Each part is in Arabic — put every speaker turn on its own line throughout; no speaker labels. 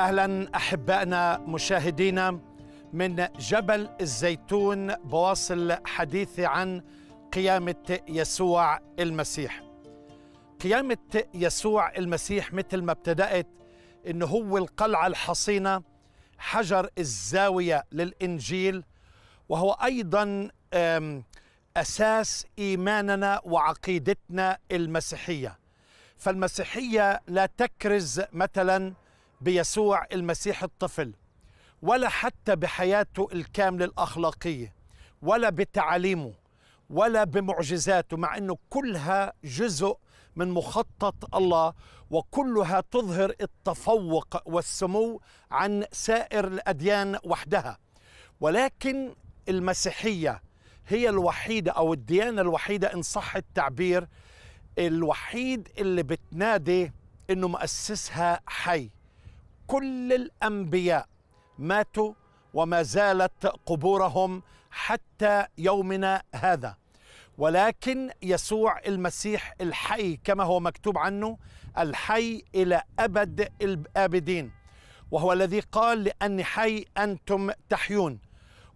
اهلا احبائنا مشاهدينا من جبل الزيتون بواصل حديثي عن قيامه يسوع المسيح. قيامه يسوع المسيح مثل ما ابتدات انه هو القلعه الحصينه حجر الزاويه للانجيل وهو ايضا اساس ايماننا وعقيدتنا المسيحيه. فالمسيحيه لا تكرز مثلا بيسوع المسيح الطفل ولا حتى بحياته الكامله الاخلاقيه ولا بتعاليمه ولا بمعجزاته مع انه كلها جزء من مخطط الله وكلها تظهر التفوق والسمو عن سائر الاديان وحدها ولكن المسيحيه هي الوحيده او الديانه الوحيده ان صح التعبير الوحيد اللي بتنادي انه مؤسسها حي كل الانبياء ماتوا وما زالت قبورهم حتى يومنا هذا ولكن يسوع المسيح الحي كما هو مكتوب عنه الحي الى ابد الابدين وهو الذي قال لاني حي انتم تحيون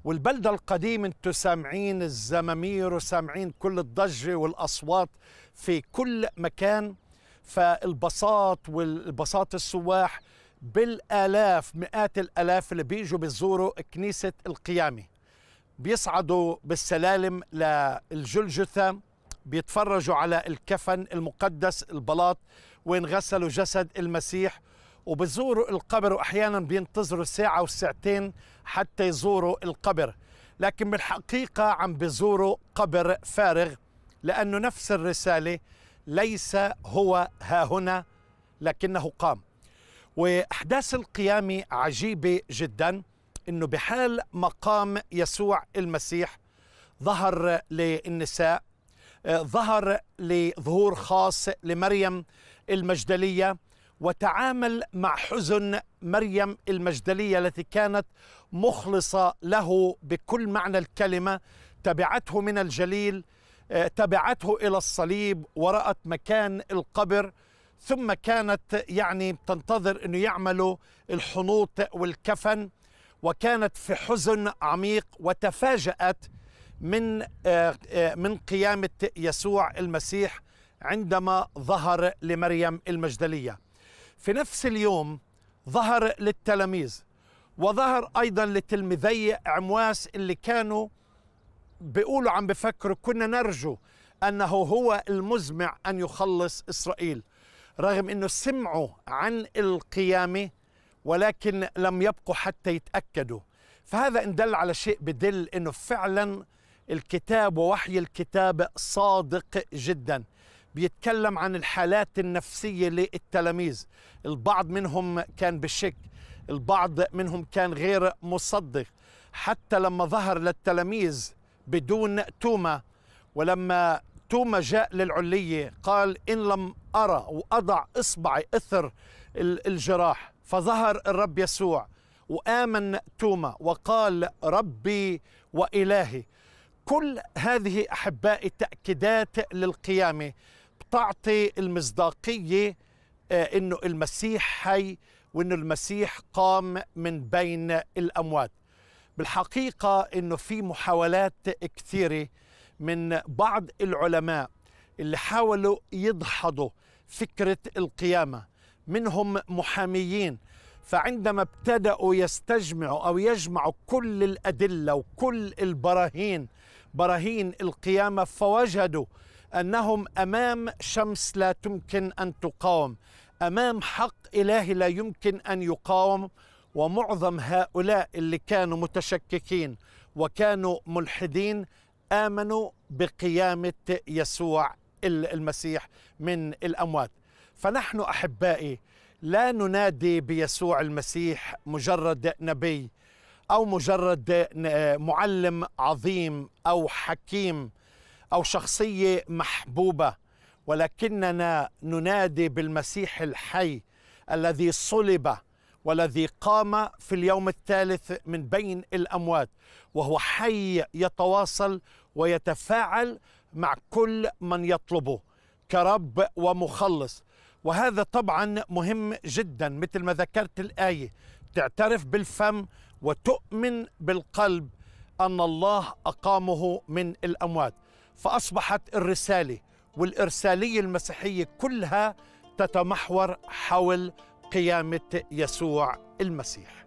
والبلده القديمه انتم سامعين الزمامير وسامعين كل الضجه والاصوات في كل مكان فالبساط والبساط السواح بالالاف مئات الالاف اللي بيجوا بيزوروا كنيسه القيامه بيصعدوا بالسلالم للجلجثه بيتفرجوا على الكفن المقدس البلاط وين غسلوا جسد المسيح وبزوروا القبر واحيانا بينتظروا ساعه وساعتين حتى يزوروا القبر لكن بالحقيقه عم بزوروا قبر فارغ لانه نفس الرساله ليس هو ها هنا لكنه قام واحداث القيامه عجيبه جدا انه بحال مقام يسوع المسيح ظهر للنساء ظهر لظهور خاص لمريم المجدليه وتعامل مع حزن مريم المجدليه التي كانت مخلصه له بكل معنى الكلمه تبعته من الجليل آه، تبعته الى الصليب ورات مكان القبر ثم كانت يعني تنتظر انه يعملوا الحنوط والكفن وكانت في حزن عميق وتفاجات من آه، آه، من قيامه يسوع المسيح عندما ظهر لمريم المجدليه في نفس اليوم ظهر للتلاميذ وظهر ايضا لتلميذي عمواس اللي كانوا بيقولوا عم بفكروا كنا نرجو انه هو المزمع ان يخلص اسرائيل رغم أنه سمعوا عن القيامة ولكن لم يبقوا حتى يتأكدوا فهذا إن دل على شيء بدل أنه فعلا الكتاب ووحي الكتاب صادق جدا بيتكلم عن الحالات النفسية للتلاميذ البعض منهم كان بشك البعض منهم كان غير مصدق حتى لما ظهر للتلاميذ بدون توما ولما توما جاء للعلية قال إن لم أرى وأضع إصبعي إثر الجراح فظهر الرب يسوع وآمن توما وقال ربي وإلهي كل هذه أحبائي تأكيدات للقيامة بتعطي المصداقية آه، أنه المسيح حي وأنه المسيح قام من بين الأموات بالحقيقة أنه في محاولات كثيرة من بعض العلماء اللي حاولوا يدحضوا فكرة القيامة منهم محاميين فعندما ابتدأوا يستجمعوا أو يجمعوا كل الأدلة وكل البراهين براهين القيامة فوجدوا أنهم أمام شمس لا تمكن أن تقاوم أمام حق إلهي لا يمكن أن يقاوم ومعظم هؤلاء اللي كانوا متشككين وكانوا ملحدين آمنوا بقيامة يسوع المسيح من الأموات فنحن أحبائي لا ننادي بيسوع المسيح مجرد نبي أو مجرد معلم عظيم أو حكيم أو شخصية محبوبة ولكننا ننادي بالمسيح الحي الذي صلب والذي قام في اليوم الثالث من بين الاموات وهو حي يتواصل ويتفاعل مع كل من يطلبه كرب ومخلص وهذا طبعا مهم جدا مثل ما ذكرت الايه تعترف بالفم وتؤمن بالقلب ان الله اقامه من الاموات فاصبحت الرساله والارساليه المسيحيه كلها تتمحور حول قيامه يسوع المسيح